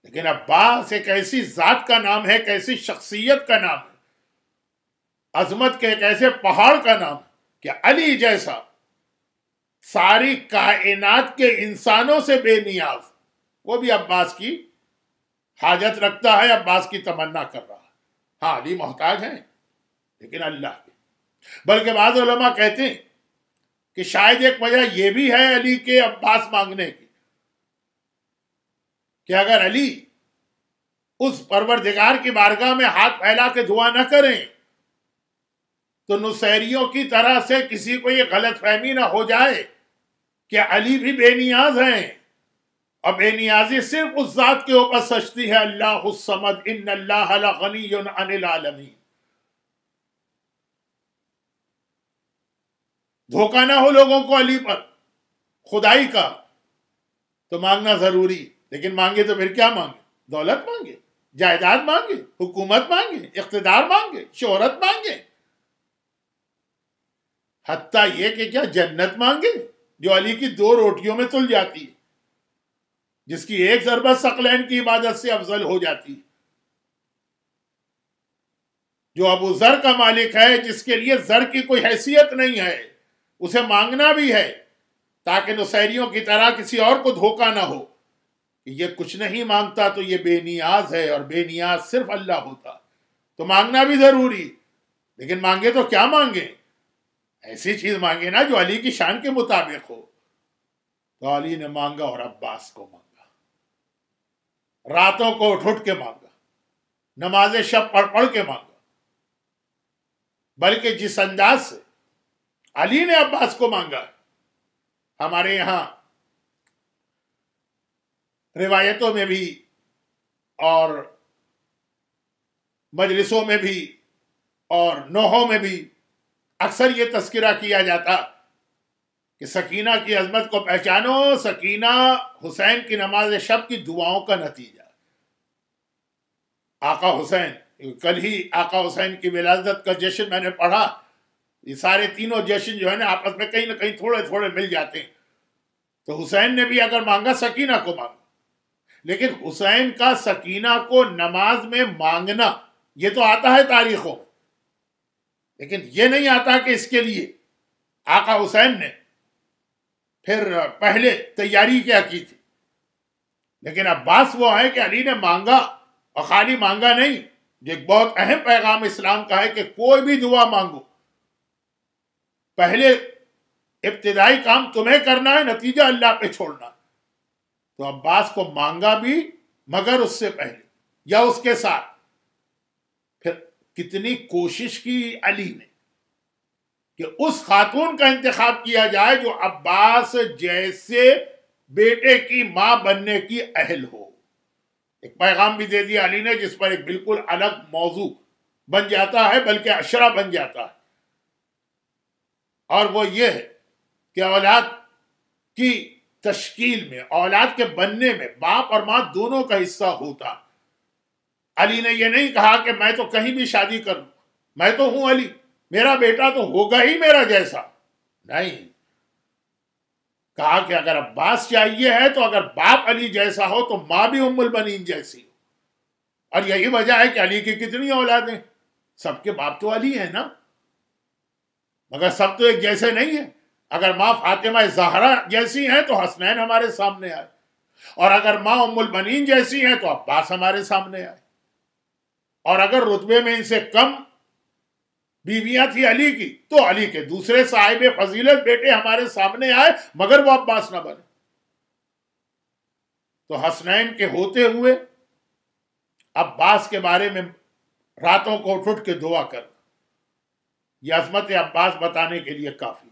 लेकिन अब्बास एक ऐसी जात का नाम है कैसी ऐसी शख्सियत का नाम है अजमत के एक ऐसे पहाड़ का नाम कि अली जैसा सारी कायनात के इंसानों से बेनियाज वो भी अब्बास की हाजत रखता है अब्बास की तमन्ना कर रहा है हाँ अली मोहताज है लेकिन अल्लाह के बल्कि बाज़ा कहते हैं कि शायद एक वजह यह भी है अली के अब्बास मांगने की कि अगर अली उस परवरदिगार की बारगाह में हाथ फैला के दुआ न करें तो नुसैरियों की तरह से किसी को यह गलत फहमी ना हो जाए कि अली भी बेनियाज हैं और बेनियाजी सिर्फ उस जात के ऊपर सचती है अल्लाह समद इन अल्लाह गनी अनिल आलमी धोखा ना हो लोगों को अली पर खुदाई का तो मांगना जरूरी लेकिन मांगे तो फिर क्या मांगे दौलत मांगे जायदाद मांगे हुकूमत मांगे इकतदार मांगे शोहरत मांगे हत्या ये कि क्या जन्नत मांगे जो अली की दो रोटियों में तुल जाती है जिसकी एक जरबत सकलैन की इबादत से अफजल हो जाती है जो अबू जर का मालिक है जिसके लिए जर की कोई हैसियत नहीं है उसे मांगना भी है ताकि नुसैरियों की तरह किसी और को धोखा ना हो ये कुछ नहीं मांगता तो ये बेनियाज है और बेनियाज सिर्फ अल्लाह होता तो मांगना भी जरूरी लेकिन मांगे तो क्या मांगे ऐसी चीज मांगे ना जो अली की शान के मुताबिक हो तो अली ने मांगा और अब्बास को मांगा रातों को उठ उठ के मांगा नमाज शब पढ़ पढ़ के मांगा बल्कि जिस अंदाज से अली ने अब्बास को मांगा हमारे यहां रिवायतों में भी और मजलिसों में भी और नोहों में भी अक्सर ये तस्करा किया जाता कि सकीना की अजमत को पहचानो सकीना हुसैन की नमाज शब की दुआओं का नतीजा आका हुसैन कल ही आका हुसैन की विलादत का जश्न मैंने पढ़ा ये सारे तीनों जश्न जो है ना आपस में कहीं ना कहीं थोड़े थोड़े मिल जाते हैं तो हुसैन ने भी अगर मांगा सकीना को मांगा लेकिन हुसैन का सकीना को नमाज में मांगना ये तो आता है तारीखों लेकिन ये नहीं आता कि इसके लिए आका हुसैन ने फिर पहले तैयारी क्या की थी लेकिन अब्बास वो है कि अली ने मांगा और खाली मांगा नहीं जो एक बहुत अहम पैगाम इस्लाम का है कि कोई भी दुआ मांगो पहले इब्तदाई काम तुम्हें करना है नतीजा अल्लाह पे छोड़ना तो अब्बास को मांगा भी मगर उससे पहले या उसके साथ फिर कितनी कोशिश की अली ने कि उस खातून का इंतखब किया जाए जो अब्बास जैसे बेटे की मां बनने की अहल हो एक पैगाम भी दे दिया अली ने जिस पर एक बिल्कुल अलग मौजू बन जाता है बल्कि अशरा बन जाता है और वो ये है कि औलाद की तश्कील में औलाद के बनने में बाप और माँ दोनों का हिस्सा होता अली ने यह नहीं कहा कि मैं तो कहीं भी शादी करूं मैं तो हूं अली मेरा बेटा तो होगा ही मेरा जैसा नहीं कहा कि अगर अब्बास चाहिए है तो अगर बाप अली जैसा हो तो माँ भी उम्मुल बनीन जैसी हो और यही वजह है कि अली की कितनी औलादें सबके बाप तो अली है ना मगर सब तो एक जैसे नहीं है अगर माँ फातिमा जहरा जैसी हैं तो हसनैन हमारे सामने आए और अगर माँ उमुल बनीन जैसी हैं तो अब्बास हमारे सामने आए और अगर रुतबे में इनसे कम बीवियां थी अली की तो अली के दूसरे साहिब फजीलत बेटे हमारे सामने आए मगर वो अब्बास ना बने तो हसनैन के होते हुए अब्बास के बारे में रातों को उठ उठ के दुआ कर ये असमत अब्बास बताने के लिए काफ़ी